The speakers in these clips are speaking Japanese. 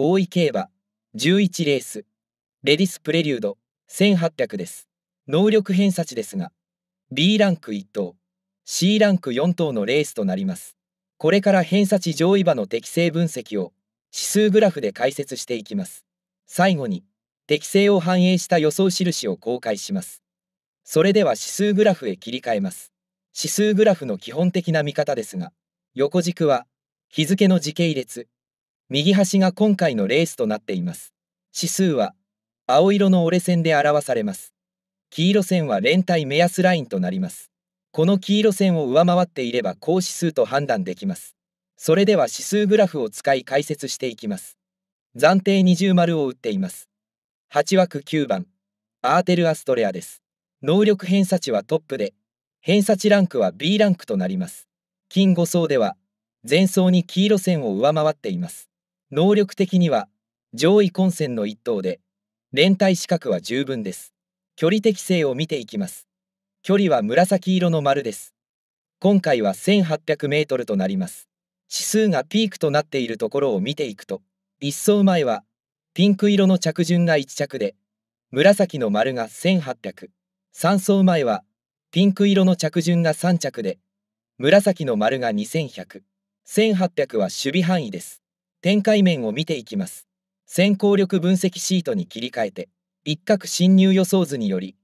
大井競馬11レースレディスプレリュード1800です能力偏差値ですが B ランク1等 C ランク4等のレースとなりますこれから偏差値上位馬の適正分析を指数グラフで解説していきます最後に適正を反映した予想印を公開しますそれでは指数グラフへ切り替えます指数グラフの基本的な見方ですが横軸は日付の時系列右端が今回のレースとなっています。指数は青色の折れ線で表されます。黄色線は連帯目安ラインとなります。この黄色線を上回っていれば高指数と判断できます。それでは指数グラフを使い解説していきます。暫定20丸を打っています。8枠9番、アーテル・アストレアです。能力偏差値はトップで、偏差値ランクは B ランクとなります。金5層では、前走に黄色線を上回っています。能力的には上位混戦の一等で連帯資格は十分です距離適性を見ていきます距離は紫色の丸です今回は 1800m となります指数がピークとなっているところを見ていくと1走前はピンク色の着順が1着で紫の丸が1800 3走前はピンク色の着順が3着で紫の丸が2100 1800は守備範囲です展開面を見ていきます。先行力分析シートに切り替えて、一角進入予想図により、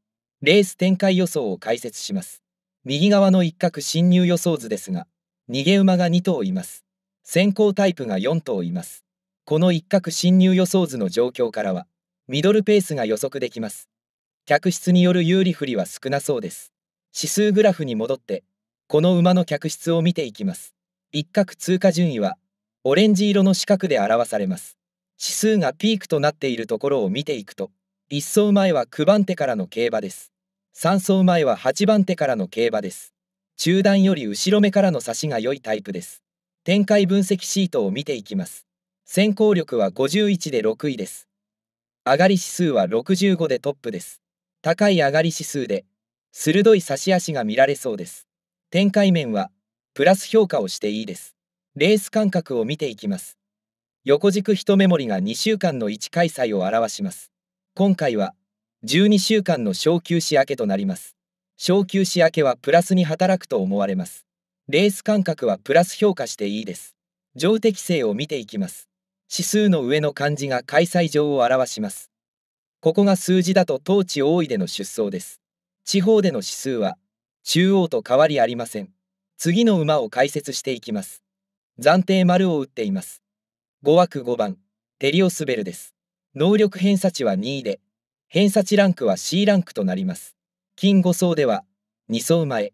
レース展開予想を解説します。右側の一角進入予想図ですが、逃げ馬が2頭います。先行タイプが4頭います。この一角進入予想図の状況からは、ミドルペースが予測できます。客室による有利不利は少なそうです。指数グラフに戻って、この馬の客室を見ていきます。一角通過順位はオレンジ色の四角で表されます指数がピークとなっているところを見ていくと1走前は9番手からの競馬です3走前は8番手からの競馬です中段より後ろ目からの差しが良いタイプです展開分析シートを見ていきます先行力は51で6位です上がり指数は65でトップです高い上がり指数で鋭い差し足が見られそうです展開面はプラス評価をしていいですレース間隔を見ていきます。横軸一目盛りが2週間の1開催を表します。今回は12週間の小休止明けとなります。小休止明けはプラスに働くと思われます。レース間隔はプラス評価していいです。上適性を見ていきます。指数の上の漢字が開催上を表します。ここが数字だと当地多いでの出走です。地方での指数は中央と変わりありません。次の馬を解説していきます。暫定丸を打っています。5枠5番、テリオスベルです。能力偏差値は2位で、偏差値ランクは C ランクとなります。金5層では、2層前、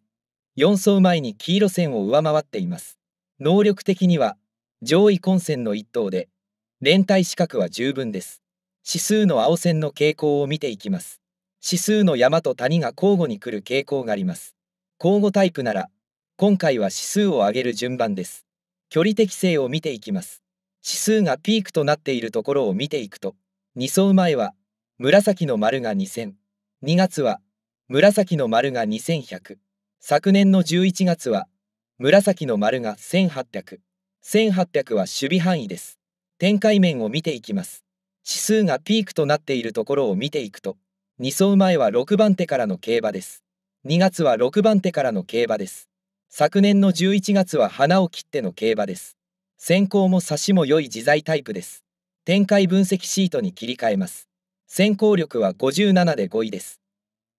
4層前に黄色線を上回っています。能力的には、上位混戦の1等で、連帯資格は十分です。指数の青線の傾向を見ていきます。指数の山と谷が交互に来る傾向があります。交互タイプなら、今回は指数を上げる順番です。距離適性を見ていきます。指数がピークとなっているところを見ていくと、2走前は紫の丸が2000、2月は紫の丸が2100、昨年の11月は紫の丸が1800、1800は守備範囲です。展開面を見ていきます。指数がピークとなっているところを見ていくと、2走前は6番手からの競馬です。2月は6番手からの競馬です。昨年の11月は花を切っての競馬です。先行も差しも良い自在タイプです。展開分析シートに切り替えます。先行力は57で5位です。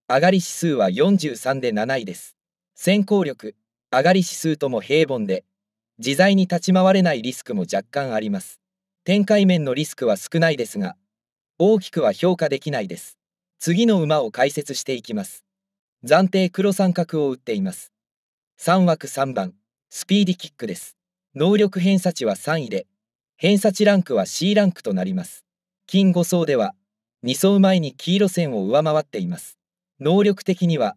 上がり指数は43で7位です。先行力、上がり指数とも平凡で、自在に立ち回れないリスクも若干あります。展開面のリスクは少ないですが、大きくは評価できないです。次の馬を解説していきます。暫定黒三角を打っています。3枠3番、スピーディキックです。能力偏差値は3位で、偏差値ランクは C ランクとなります。金5層では、2層前に黄色線を上回っています。能力的には、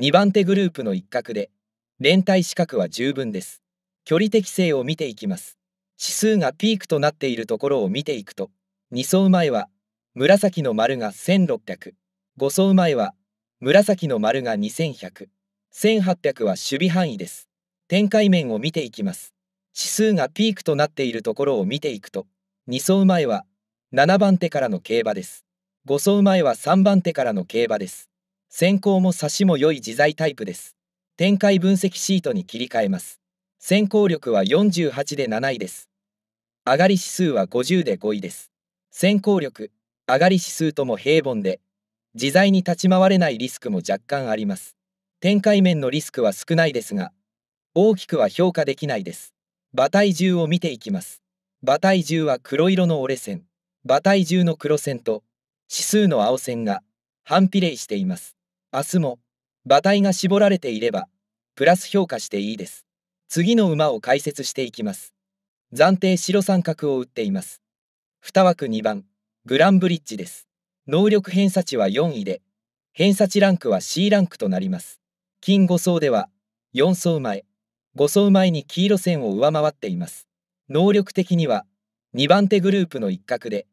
2番手グループの一角で、連帯資格は十分です。距離適性を見ていきます。指数がピークとなっているところを見ていくと、2層前は、紫の丸が1600、5層前は、紫の丸が2100、1800は守備範囲です。展開面を見ていきます。指数がピークとなっているところを見ていくと、2走前は7番手からの競馬です。5走前は3番手からの競馬です。先行も差しも良い自在タイプです。展開分析シートに切り替えます。先行力は48で7位です。上がり指数は50で5位です。先行力、上がり指数とも平凡で、自在に立ち回れないリスクも若干あります。展開面のリスクは少ないですが、大きくは評価できないです。馬体重を見ていきます。馬体重は黒色の折れ線、馬体重の黒線と指数の青線が反比例しています。明日も馬体が絞られていれば、プラス評価していいです。次の馬を解説していきます。暫定白三角を打っています。2枠2番、グランブリッジです。能力偏差値は4位で、偏差値ランクは C ランクとなります。金5層では4層前5層前に黄色線を上回っています能力的には2番手グループの一角で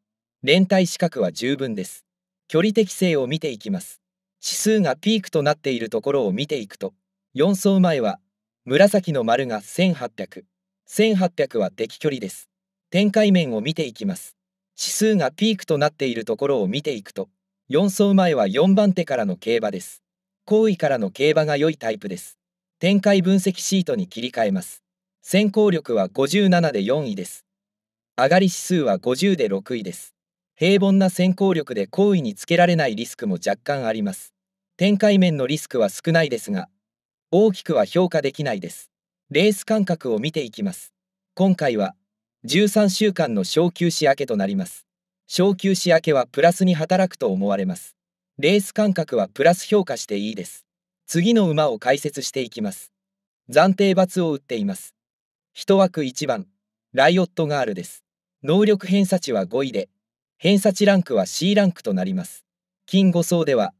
連帯資格は十分です距離適性を見ていきます指数がピークとなっているところを見ていくと4層前は紫の丸が1800 1800は敵距離です展開面を見ていきます指数がピークとなっているところを見ていくと4層前は4番手からの競馬です好位からの競馬が良いタイプです。展開分析シートに切り替えます。先行力は57で4位です。上がり指数は50で6位です。平凡な先行力で好位につけられないリスクも若干あります。展開面のリスクは少ないですが、大きくは評価できないです。レース間隔を見ていきます。今回は、13週間の昇級仕明けとなります。昇級仕明けはプラスに働くと思われます。レース感覚はプラス評価していいです。次の馬を解説していきます。暫定罰を打っています。1枠1番、ライオットガールです。能力偏差値は5位で、偏差値ランクは C ランクとなります。金5層では、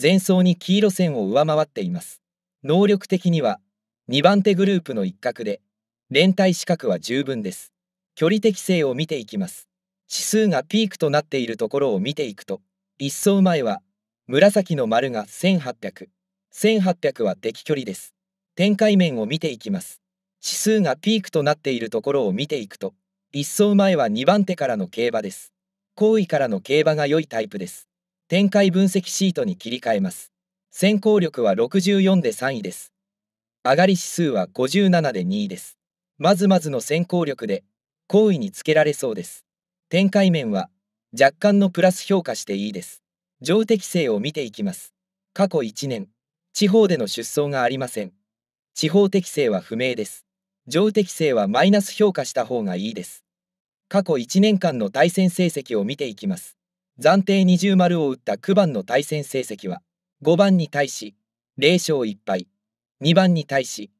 前走に黄色線を上回っています。能力的には、2番手グループの一角で、連帯資格は十分です。距離適性を見ていきます。指数がピークとなっているところを見ていくと、1走前は、紫の丸が1800。1800は敵距離です。展開面を見ていきます。指数がピークとなっているところを見ていくと、1走前は2番手からの競馬です。後位からの競馬が良いタイプです。展開分析シートに切り替えます。先行力は64で3位です。上がり指数は57で2位です。まずまずの先行力で、後位につけられそうです。展開面は、若干のプラス評価していいです。上適性を見ていきます。過去1年、地方での出走がありません。地方適性は不明です。上適性はマイナス評価した方がいいです。過去1年間の対戦成績を見ていきます。暫定20丸を打った9番の対戦成績は、5番に対し、0勝1敗、2番に対し、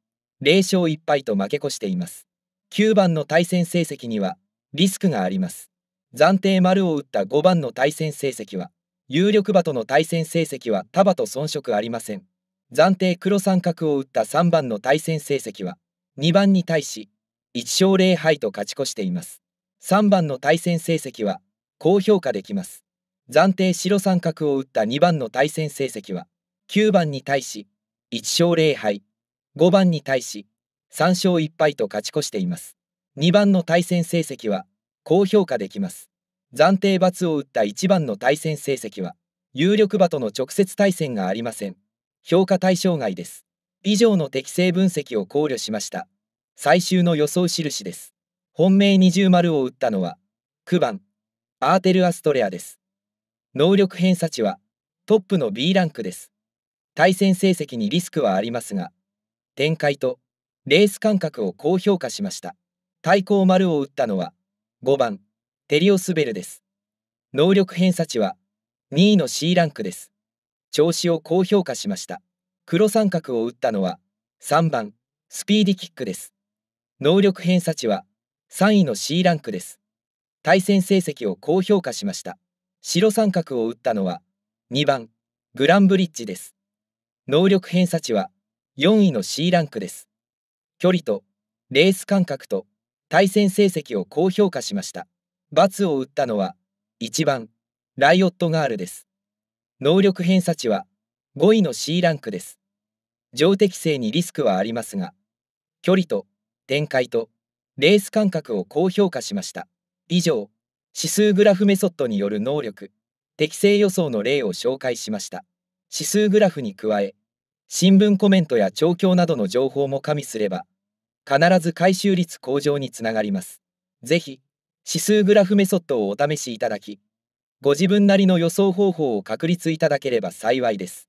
0勝1敗と負け越しています。9番の対戦成績には、リスクがあります。暫定丸を打った5番の対戦成績は、有力馬との対戦成績は他馬と遜色ありません。暫定黒三角を打った3番の対戦成績は2番に対し1勝0敗と勝ち越しています。3番の対戦成績は高評価できます。暫定白三角を打った2番の対戦成績は9番に対し1勝0敗5番に対し3勝1敗と勝ち越しています。2番の対戦成績は高評価できます。暫定罰を打った一番の対戦成績は、有力馬との直接対戦がありません。評価対象外です。以上の適正分析を考慮しました。最終の予想印です。本命二重丸を打ったのは、9番、アーテル・アストレアです。能力偏差値は、トップの B ランクです。対戦成績にリスクはありますが、展開と、レース間隔を高評価しました。対抗丸を打ったのは、5番、テリオスベルです。能力偏差値は2位の C ランクです。調子を高評価しました。黒三角を打ったのは3番スピーディキックです。能力偏差値は3位の C ランクです。対戦成績を高評価しました。白三角を打ったのは2番グランブリッジです。能力偏差値は4位の C ランクです。距離とレース間隔と対戦成績を高評価しました。罰を打ったのは1番ライオットガールです能力偏差値は5位の C ランクです上適性にリスクはありますが距離と展開とレース感覚を高評価しました以上指数グラフメソッドによる能力適正予想の例を紹介しました指数グラフに加え新聞コメントや調教などの情報も加味すれば必ず回収率向上につながりますぜひ指数グラフメソッドをお試しいただき、ご自分なりの予想方法を確立いただければ幸いです。